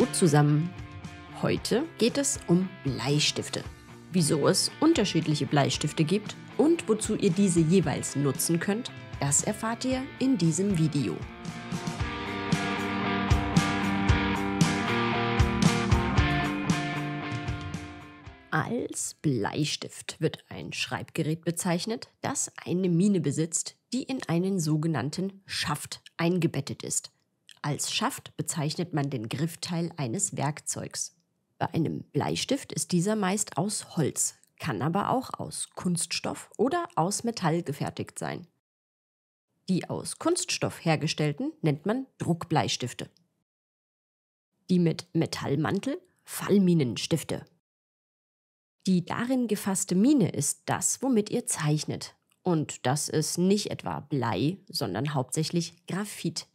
Hallo zusammen. Heute geht es um Bleistifte. Wieso es unterschiedliche Bleistifte gibt und wozu ihr diese jeweils nutzen könnt, das erfahrt ihr in diesem Video. Als Bleistift wird ein Schreibgerät bezeichnet, das eine Mine besitzt, die in einen sogenannten Schaft eingebettet ist. Als Schaft bezeichnet man den Griffteil eines Werkzeugs. Bei einem Bleistift ist dieser meist aus Holz, kann aber auch aus Kunststoff oder aus Metall gefertigt sein. Die aus Kunststoff hergestellten nennt man Druckbleistifte. Die mit Metallmantel Fallminenstifte. Die darin gefasste Mine ist das, womit ihr zeichnet. Und das ist nicht etwa Blei, sondern hauptsächlich Graphit.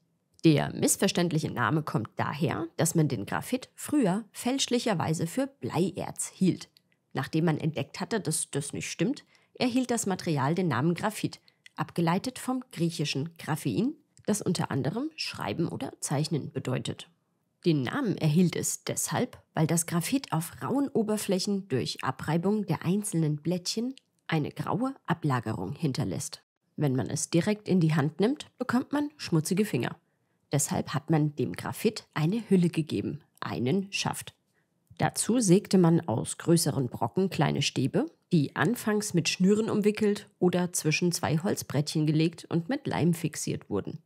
Der missverständliche Name kommt daher, dass man den Graphit früher fälschlicherweise für Bleierz hielt. Nachdem man entdeckt hatte, dass das nicht stimmt, erhielt das Material den Namen Graphit, abgeleitet vom griechischen Graphein, das unter anderem Schreiben oder Zeichnen bedeutet. Den Namen erhielt es deshalb, weil das Graphit auf rauen Oberflächen durch Abreibung der einzelnen Blättchen eine graue Ablagerung hinterlässt. Wenn man es direkt in die Hand nimmt, bekommt man schmutzige Finger. Deshalb hat man dem Graphit eine Hülle gegeben, einen Schaft. Dazu sägte man aus größeren Brocken kleine Stäbe, die anfangs mit Schnüren umwickelt oder zwischen zwei Holzbrettchen gelegt und mit Leim fixiert wurden.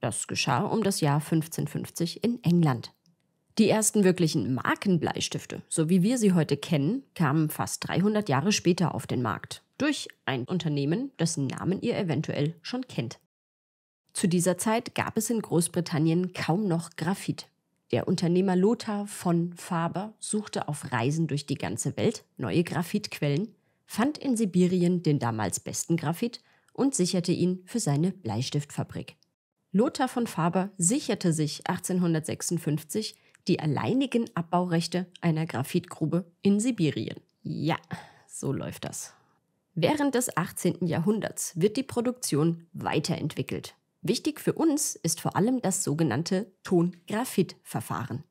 Das geschah um das Jahr 1550 in England. Die ersten wirklichen Markenbleistifte, so wie wir sie heute kennen, kamen fast 300 Jahre später auf den Markt durch ein Unternehmen, dessen Namen ihr eventuell schon kennt. Zu dieser Zeit gab es in Großbritannien kaum noch Graphit. Der Unternehmer Lothar von Faber suchte auf Reisen durch die ganze Welt neue Graphitquellen, fand in Sibirien den damals besten Graphit und sicherte ihn für seine Bleistiftfabrik. Lothar von Faber sicherte sich 1856 die alleinigen Abbaurechte einer Graphitgrube in Sibirien. Ja, so läuft das. Während des 18. Jahrhunderts wird die Produktion weiterentwickelt. Wichtig für uns ist vor allem das sogenannte tongraphit verfahren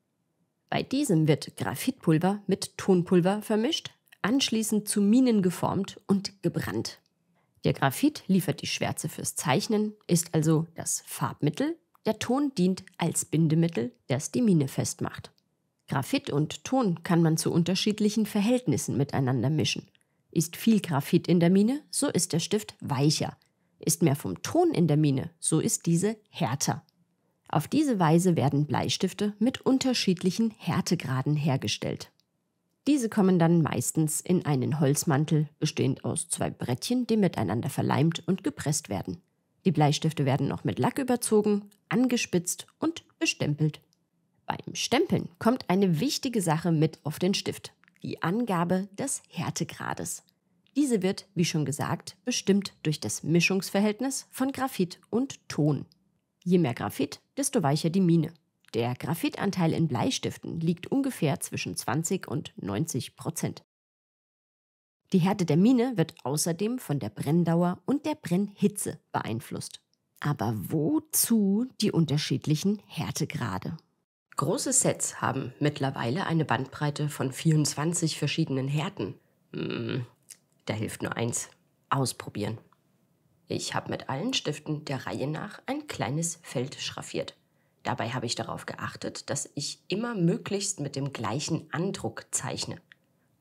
Bei diesem wird Graphitpulver mit Tonpulver vermischt, anschließend zu Minen geformt und gebrannt. Der Graphit liefert die Schwärze fürs Zeichnen, ist also das Farbmittel, der Ton dient als Bindemittel, das die Mine festmacht. Graphit und Ton kann man zu unterschiedlichen Verhältnissen miteinander mischen. Ist viel Graphit in der Mine, so ist der Stift weicher, ist mehr vom Ton in der Mine, so ist diese härter. Auf diese Weise werden Bleistifte mit unterschiedlichen Härtegraden hergestellt. Diese kommen dann meistens in einen Holzmantel, bestehend aus zwei Brettchen, die miteinander verleimt und gepresst werden. Die Bleistifte werden noch mit Lack überzogen, angespitzt und bestempelt. Beim Stempeln kommt eine wichtige Sache mit auf den Stift, die Angabe des Härtegrades. Diese wird, wie schon gesagt, bestimmt durch das Mischungsverhältnis von Graphit und Ton. Je mehr Graphit, desto weicher die Mine. Der Graphitanteil in Bleistiften liegt ungefähr zwischen 20 und 90 Prozent. Die Härte der Mine wird außerdem von der Brenndauer und der Brennhitze beeinflusst. Aber wozu die unterschiedlichen Härtegrade? Große Sets haben mittlerweile eine Bandbreite von 24 verschiedenen Härten. Hm, da hilft nur eins, ausprobieren. Ich habe mit allen Stiften der Reihe nach ein kleines Feld schraffiert. Dabei habe ich darauf geachtet, dass ich immer möglichst mit dem gleichen Andruck zeichne.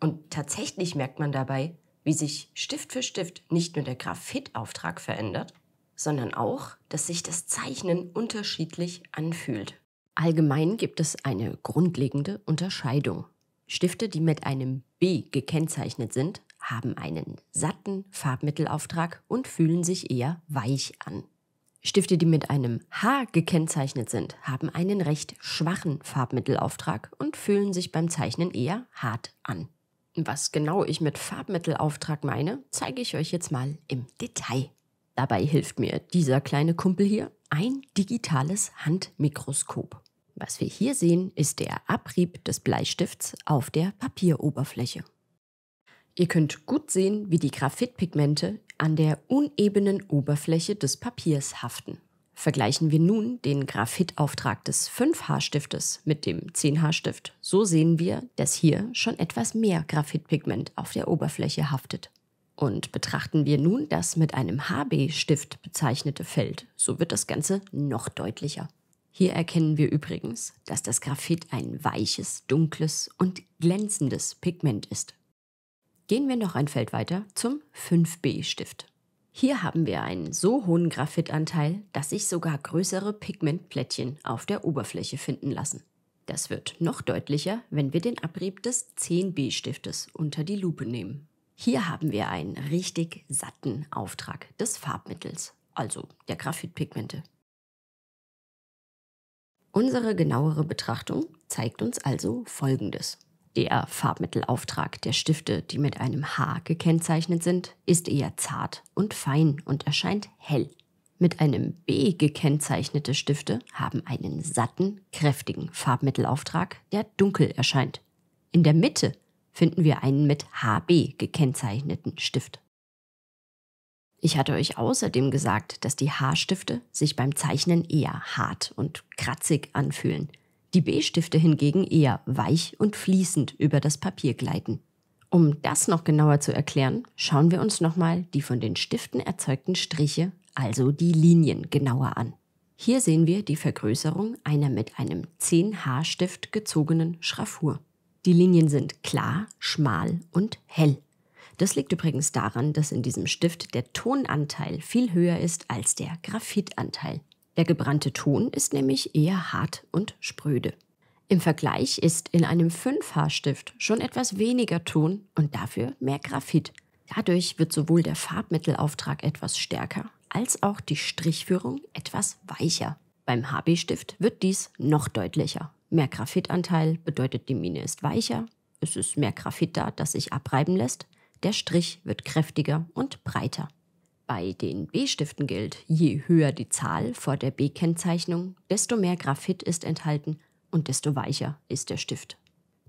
Und tatsächlich merkt man dabei, wie sich Stift für Stift nicht nur der Graphitauftrag verändert, sondern auch, dass sich das Zeichnen unterschiedlich anfühlt. Allgemein gibt es eine grundlegende Unterscheidung. Stifte, die mit einem B gekennzeichnet sind, haben einen satten Farbmittelauftrag und fühlen sich eher weich an. Stifte, die mit einem H gekennzeichnet sind, haben einen recht schwachen Farbmittelauftrag und fühlen sich beim Zeichnen eher hart an. Was genau ich mit Farbmittelauftrag meine, zeige ich euch jetzt mal im Detail. Dabei hilft mir dieser kleine Kumpel hier ein digitales Handmikroskop. Was wir hier sehen, ist der Abrieb des Bleistifts auf der Papieroberfläche. Ihr könnt gut sehen, wie die Graphitpigmente an der unebenen Oberfläche des Papiers haften. Vergleichen wir nun den Graphitauftrag des 5H-Stiftes mit dem 10H-Stift. So sehen wir, dass hier schon etwas mehr Graphitpigment auf der Oberfläche haftet. Und betrachten wir nun das mit einem HB-Stift bezeichnete Feld, so wird das Ganze noch deutlicher. Hier erkennen wir übrigens, dass das Graphit ein weiches, dunkles und glänzendes Pigment ist. Gehen wir noch ein Feld weiter zum 5B-Stift. Hier haben wir einen so hohen Graphitanteil, dass sich sogar größere Pigmentplättchen auf der Oberfläche finden lassen. Das wird noch deutlicher, wenn wir den Abrieb des 10B-Stiftes unter die Lupe nehmen. Hier haben wir einen richtig satten Auftrag des Farbmittels, also der Graphitpigmente. Unsere genauere Betrachtung zeigt uns also Folgendes. Der Farbmittelauftrag der Stifte, die mit einem H gekennzeichnet sind, ist eher zart und fein und erscheint hell. Mit einem B gekennzeichnete Stifte haben einen satten, kräftigen Farbmittelauftrag, der dunkel erscheint. In der Mitte finden wir einen mit HB gekennzeichneten Stift. Ich hatte euch außerdem gesagt, dass die H-Stifte sich beim Zeichnen eher hart und kratzig anfühlen – die B-Stifte hingegen eher weich und fließend über das Papier gleiten. Um das noch genauer zu erklären, schauen wir uns nochmal die von den Stiften erzeugten Striche, also die Linien, genauer an. Hier sehen wir die Vergrößerung einer mit einem 10H-Stift gezogenen Schraffur. Die Linien sind klar, schmal und hell. Das liegt übrigens daran, dass in diesem Stift der Tonanteil viel höher ist als der Graphitanteil. Der gebrannte Ton ist nämlich eher hart und spröde. Im Vergleich ist in einem 5 h stift schon etwas weniger Ton und dafür mehr Graphit. Dadurch wird sowohl der Farbmittelauftrag etwas stärker als auch die Strichführung etwas weicher. Beim HB-Stift wird dies noch deutlicher. Mehr Graphitanteil bedeutet, die Mine ist weicher, es ist mehr Graphit da, das sich abreiben lässt, der Strich wird kräftiger und breiter. Bei den B-Stiften gilt, je höher die Zahl vor der B-Kennzeichnung, desto mehr Graphit ist enthalten und desto weicher ist der Stift.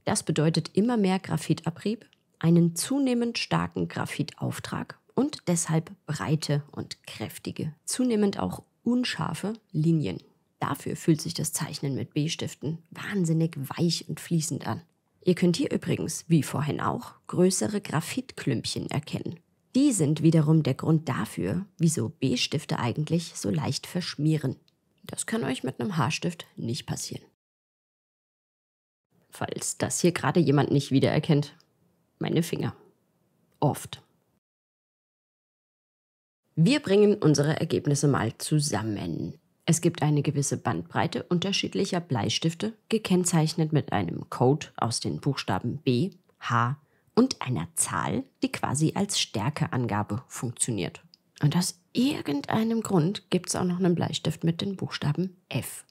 Das bedeutet immer mehr Graphitabrieb, einen zunehmend starken Graphitauftrag und deshalb breite und kräftige, zunehmend auch unscharfe Linien. Dafür fühlt sich das Zeichnen mit B-Stiften wahnsinnig weich und fließend an. Ihr könnt hier übrigens, wie vorhin auch, größere Graphitklümpchen erkennen. Die sind wiederum der Grund dafür, wieso B-Stifte eigentlich so leicht verschmieren. Das kann euch mit einem Haarstift nicht passieren. Falls das hier gerade jemand nicht wiedererkennt, meine Finger. Oft. Wir bringen unsere Ergebnisse mal zusammen. Es gibt eine gewisse Bandbreite unterschiedlicher Bleistifte, gekennzeichnet mit einem Code aus den Buchstaben B, H und einer Zahl, die quasi als Stärkeangabe funktioniert. Und aus irgendeinem Grund gibt es auch noch einen Bleistift mit den Buchstaben F.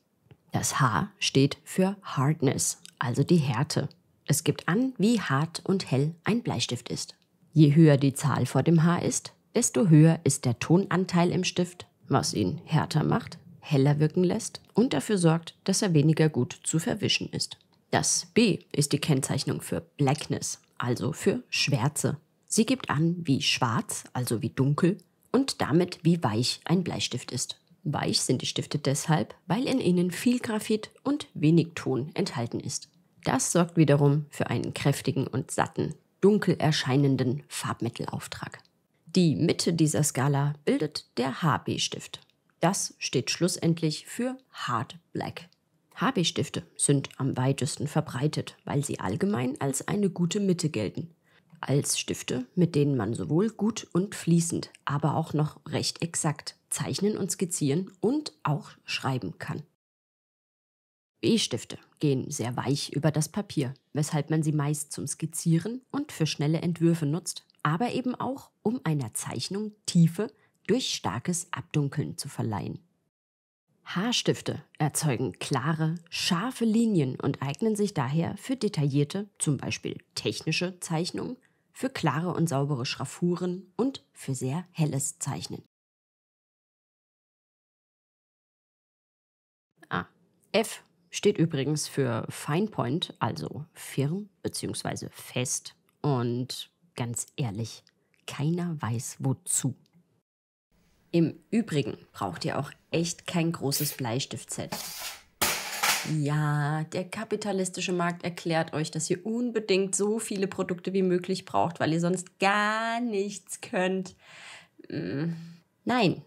Das H steht für Hardness, also die Härte. Es gibt an, wie hart und hell ein Bleistift ist. Je höher die Zahl vor dem H ist, desto höher ist der Tonanteil im Stift, was ihn härter macht, heller wirken lässt und dafür sorgt, dass er weniger gut zu verwischen ist. Das B ist die Kennzeichnung für Blackness, also für Schwärze. Sie gibt an, wie schwarz, also wie dunkel, und damit wie weich ein Bleistift ist. Weich sind die Stifte deshalb, weil in ihnen viel Graphit und wenig Ton enthalten ist. Das sorgt wiederum für einen kräftigen und satten, dunkel erscheinenden Farbmittelauftrag. Die Mitte dieser Skala bildet der HB-Stift. Das steht schlussendlich für Hard Black. HB-Stifte sind am weitesten verbreitet, weil sie allgemein als eine gute Mitte gelten. Als Stifte, mit denen man sowohl gut und fließend, aber auch noch recht exakt zeichnen und skizzieren und auch schreiben kann. B-Stifte gehen sehr weich über das Papier, weshalb man sie meist zum Skizzieren und für schnelle Entwürfe nutzt, aber eben auch, um einer Zeichnung Tiefe durch starkes Abdunkeln zu verleihen. Haarstifte erzeugen klare, scharfe Linien und eignen sich daher für detaillierte, zum Beispiel technische Zeichnungen, für klare und saubere Schraffuren und für sehr helles Zeichnen. Ah, F steht übrigens für Fine Point, also firm bzw. fest. Und ganz ehrlich, keiner weiß wozu. Im Übrigen braucht ihr auch echt kein großes Bleistiftset. Ja, der kapitalistische Markt erklärt euch, dass ihr unbedingt so viele Produkte wie möglich braucht, weil ihr sonst gar nichts könnt. Hm, nein,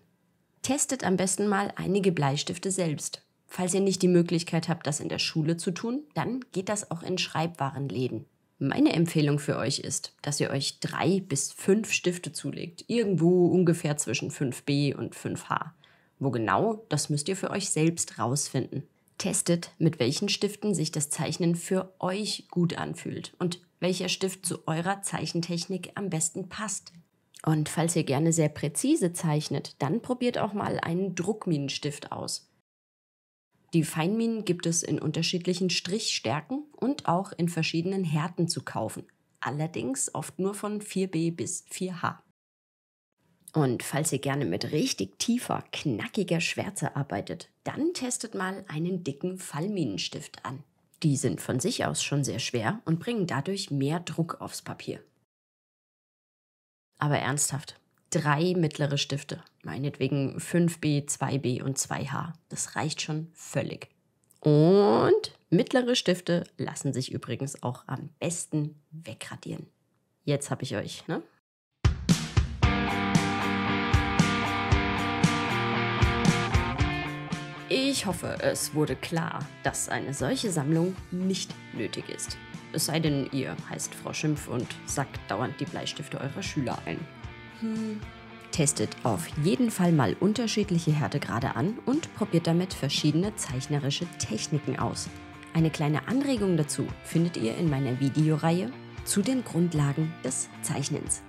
testet am besten mal einige Bleistifte selbst. Falls ihr nicht die Möglichkeit habt, das in der Schule zu tun, dann geht das auch in Schreibwarenläden. Meine Empfehlung für euch ist, dass ihr euch drei bis fünf Stifte zulegt, irgendwo ungefähr zwischen 5b und 5h. Wo genau, das müsst ihr für euch selbst rausfinden. Testet, mit welchen Stiften sich das Zeichnen für euch gut anfühlt und welcher Stift zu eurer Zeichentechnik am besten passt. Und falls ihr gerne sehr präzise zeichnet, dann probiert auch mal einen Druckminenstift aus. Die Feinminen gibt es in unterschiedlichen Strichstärken und auch in verschiedenen Härten zu kaufen, allerdings oft nur von 4b bis 4h. Und falls ihr gerne mit richtig tiefer, knackiger Schwärze arbeitet, dann testet mal einen dicken Fallminenstift an. Die sind von sich aus schon sehr schwer und bringen dadurch mehr Druck aufs Papier. Aber ernsthaft, drei mittlere Stifte, meinetwegen 5B, 2B und 2H. Das reicht schon völlig. Und mittlere Stifte lassen sich übrigens auch am besten wegradieren. Jetzt habe ich euch, ne? Ich hoffe, es wurde klar, dass eine solche Sammlung nicht nötig ist. Es sei denn, ihr heißt Frau Schimpf und sackt dauernd die Bleistifte eurer Schüler ein. Testet auf jeden Fall mal unterschiedliche Härtegrade an und probiert damit verschiedene zeichnerische Techniken aus. Eine kleine Anregung dazu findet ihr in meiner Videoreihe zu den Grundlagen des Zeichnens.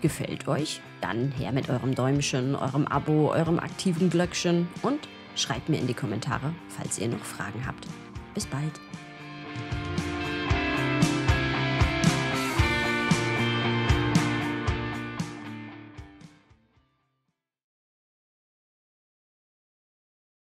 Gefällt euch? Dann her mit eurem Däumchen, eurem Abo, eurem aktiven Glöckchen und schreibt mir in die Kommentare, falls ihr noch Fragen habt. Bis bald!